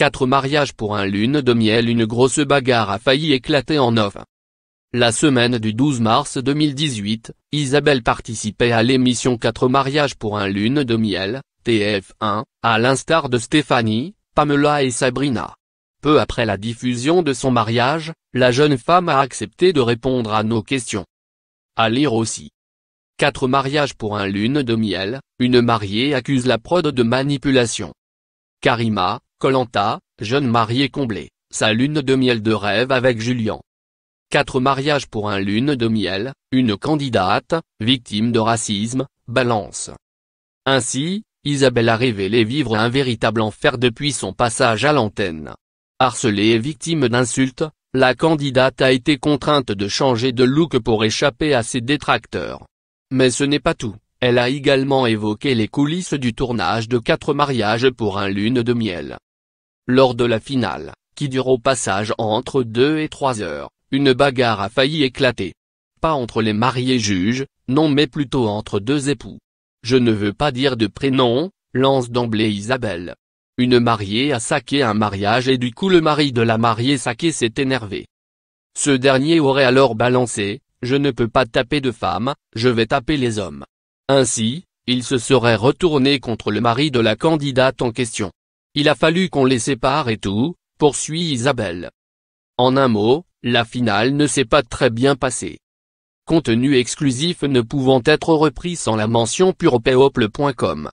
Quatre mariages pour un lune de miel Une grosse bagarre a failli éclater en off. La semaine du 12 mars 2018, Isabelle participait à l'émission 4 mariages pour un lune de miel, TF1, à l'instar de Stéphanie, Pamela et Sabrina. Peu après la diffusion de son mariage, la jeune femme a accepté de répondre à nos questions. À lire aussi. 4 mariages pour un lune de miel, une mariée accuse la prod de manipulation. Karima, Colanta, jeune mariée comblée, sa lune de miel de rêve avec Julien. Quatre mariages pour un lune de miel, une candidate, victime de racisme, balance. Ainsi, Isabelle a révélé vivre un véritable enfer depuis son passage à l'antenne. Harcelée et victime d'insultes, la candidate a été contrainte de changer de look pour échapper à ses détracteurs. Mais ce n'est pas tout, elle a également évoqué les coulisses du tournage de quatre mariages pour un lune de miel. Lors de la finale, qui dure au passage entre deux et 3 heures, une bagarre a failli éclater. Pas entre les mariés juges, non mais plutôt entre deux époux. Je ne veux pas dire de prénom, lance d'emblée Isabelle. Une mariée a saqué un mariage et du coup le mari de la mariée saquée s'est énervé. Ce dernier aurait alors balancé, je ne peux pas taper de femme, je vais taper les hommes. Ainsi, il se serait retourné contre le mari de la candidate en question. Il a fallu qu'on les sépare et tout, poursuit Isabelle. En un mot, la finale ne s'est pas très bien passée. Contenu exclusif ne pouvant être repris sans la mention purepeople.com.